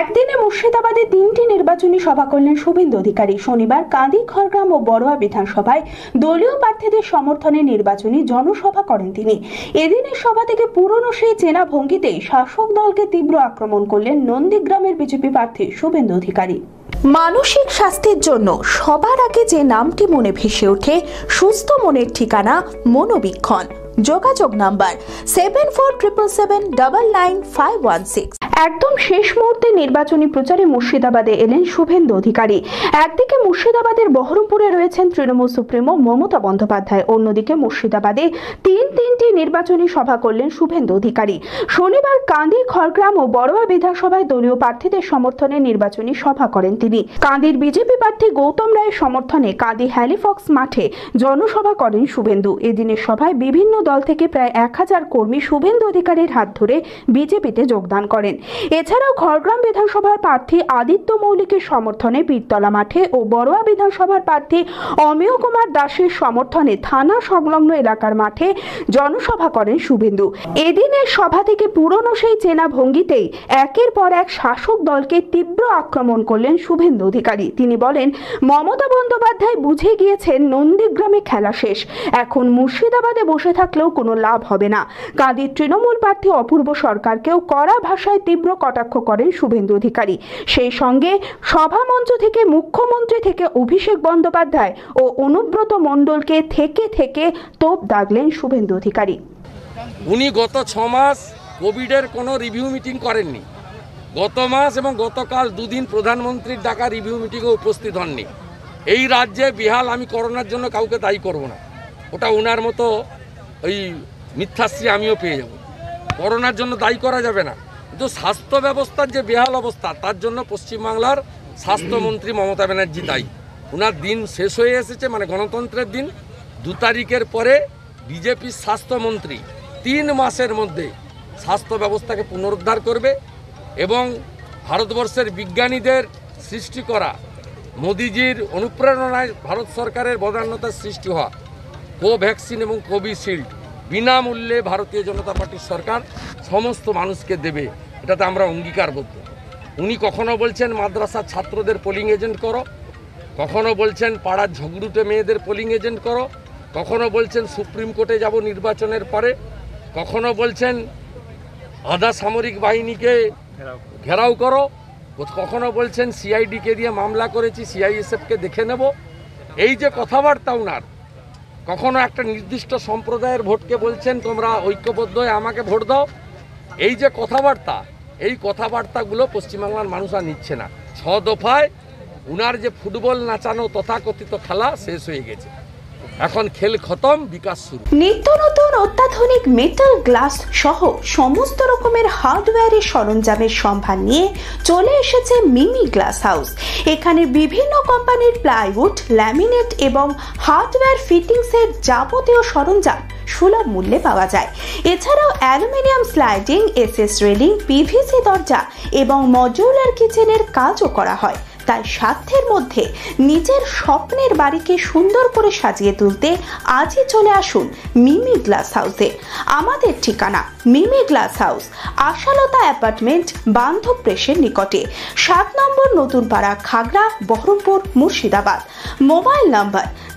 একদিনে মুর্শিদাবাদে তিনটি নির্বাচনী সভা করলেন শুভেন্দু অধিকারী শনিবার কাঁদি খড়গ্রাম ও বড়োয়া বিধানসভায় দলীয় প্রার্থীদের সমর্থনে নির্বাচনী জনসভা করেন তিনি এদিনের সভা থেকে পুরনো সেই চেনা ভঙ্গিতে শাসক দলকে তীব্র আক্রমণ করলেন নন্দীগ্রামের বিজেপি প্রার্থী শুভেন্দু অধিকারী মানসিক স্বাস্থ্যের জন্য সবার আগে যে নামটি মনে ভেসে ওঠে সুস্থ মনের ঠিকানা মনোবীক্ষণ যোগাযোগ number seven four triple seven double nine five one six একদম শেষ মুহূর্তে নির্বাচনী প্রচারে মুর্শিদাবাদে এলেন শুভেন্দু অধিকারী একদিকে মুর্শিদাবাদের বহরমপুরে রয়েছেন তৃণমূল সুপ্রিমো মমতা বন্দ্যোপাধ্যায় অন্যদিকে মুর্শিদাবাদে তিন তিনটি নির্বাচনী সভা করলেন শুভেন্দু অধিকারী শনিবার কান্দি খড়গ্রাম ও বড়োয়া বিধানসভায় দলীয় প্রার্থীদের সমর্থনে নির্বাচনী সভা করেন তিনি কান্দির বিজেপি প্রার্থী গৌতম রায়ের সমর্থনে কাঁদি হ্যালিফক্স মাঠে জনসভা করেন শুভেন্দু এদিনের সভায় বিভিন্ন দল থেকে প্রায় এক হাজার কর্মী শুভেন্দু অধিকারীর হাত ধরে বিজেপিতে যোগদান করেন এছাড়াও খড়গ্রাম বিধানসভার প্রার্থী আদিত্য মৌলিকের সমর্থনে বীরতলা মাঠে ও বড়োয়া বিধানসভার প্রার্থী অমিয় কুমার দাসের সমর্থনে থানা সংলগ্ন এলাকার মাঠে জনসভা করেন শুভেন্দু এদিনের সভা থেকে পুরনো সেই চেনা ভঙ্গিতেই একের পর এক শাসক দলকে তীব্র আক্রমণ করলেন শুভেন্দু অধিকারী তিনি বলেন মমতা বন্দ্যোপাধ্যায় বুঝে গিয়েছেন নন্দীগ্রামে খেলা শেষ এখন মুর্শিদাবাদে বসে থাকলেও কোনো লাভ হবে না কাঁদির তৃণমূল প্রার্থী অপূর্ব সরকারকেও কড়া ভাষায় তীব্র কটাক্ষ করেন শুভেন্দু অধিকারী সেই সঙ্গে সভামঞ্চ থেকে মুখ্যমন্ত্রী থেকে অভিষেক বন্দ্যোপাধ্যায় ও অনুব্রত মণ্ডলকে থেকে থেকে তোপ দাগলেন শুভেন্দু অধিকারী উনি গত ছ মাস কোভিডের কোনো রিভিউ মিটিং করেননি গত মাস এবং গতকাল দুদিন প্রধানমন্ত্রীর ডাকা রিভিউ মিটিংয়ে উপস্থিত হননি এই রাজ্যে বিহাল আমি করোনার জন্য কাউকে দায়ী করব না ওটা ওনার মতো ওই মিথ্যাশ্রী আমিও পেয়ে যাব করোনার জন্য দায়ী করা যাবে না কিন্তু স্বাস্থ্য ব্যবস্থার যে বেহাল অবস্থা তার জন্য পশ্চিমবাংলার স্বাস্থ্যমন্ত্রী মমতা ব্যানার্জি দায়ী ওনার দিন শেষ হয়ে এসেছে মানে গণতন্ত্রের দিন দু তারিখের পরে বিজেপির স্বাস্থ্যমন্ত্রী তিন মাসের মধ্যে স্বাস্থ্য ব্যবস্থাকে পুনরুদ্ধার করবে এবং ভারতবর্ষের বিজ্ঞানীদের সৃষ্টি করা মোদিজির অনুপ্রেরণায় ভারত সরকারের বদান্যতার সৃষ্টি হওয়া কোভ্যাক্সিন এবং কোভিশিল্ড বিনামূল্যে ভারতীয় জনতা পার্টির সরকার সমস্ত মানুষকে দেবে এটাতে আমরা অঙ্গীকারবদ্ধ উনি কখনো বলছেন মাদ্রাসার ছাত্রদের পোলিং এজেন্ট করো কখনো বলছেন পাড়ার ঝগড়ুটে মেয়েদের পোলিং এজেন্ট করো কখনো বলছেন সুপ্রিম কোর্টে যাব নির্বাচনের পরে কখনো বলছেন আধা সামরিক বাহিনীকে ঘেরাও করো কখনো বলছেন সিআইডিকে দিয়ে মামলা করেছি সিআইএসএফকে দেখে নেব এই যে কথাবার্তা ওনার কখনো একটা নির্দিষ্ট সম্প্রদায়ের ভোটকে বলছেন তোমরা ঐক্যবদ্ধ হয়ে আমাকে ভোট দাও এই যে কথাবার্তা এই কথাবার্তাগুলো পশ্চিমবাংলার মানুষ আর নিচ্ছে না ছ দফায় উনার যে ফুটবল নাচানো তথাকথিত খেলা শেষ হয়ে গেছে এখন খেল খতম বিকাশ শুরু নিত্য নতুন অত্যাধুনিক মেটাল গ্লাস সহ সমস্ত রকমের হার্ডওয়্যারের সরঞ্জামের সম্ভার নিয়ে চলে এসেছে মিমি গ্লাস হাউস এখানে বিভিন্ন কোম্পানির প্লাইউড ল্যামিনেট এবং হার্ডওয়্যার ফিটিংসের যাবতীয় সরঞ্জাম সুলভ মূল্যে পাওয়া যায় এছাড়াও aluminium sliding SS railing PVC দরজা এবং মডিউলার কিচেনের কাজও করা হয় তাই স্বার্থের মধ্যে নিজের স্বপ্নের বাড়িকে সুন্দর করে সাজিয়ে তুলতে আজই চলে আসুন মিমি গ্লাস হাউসে আমাদের ঠিকানা Mimi glass house Ashalata apartment বান্ধব প্রেসের নিকটে সাত নম্বর নতুন পাড়া খাগড়া বহরমপুর মুর্শিদাবাদ মোবাইল নাম্বার 9434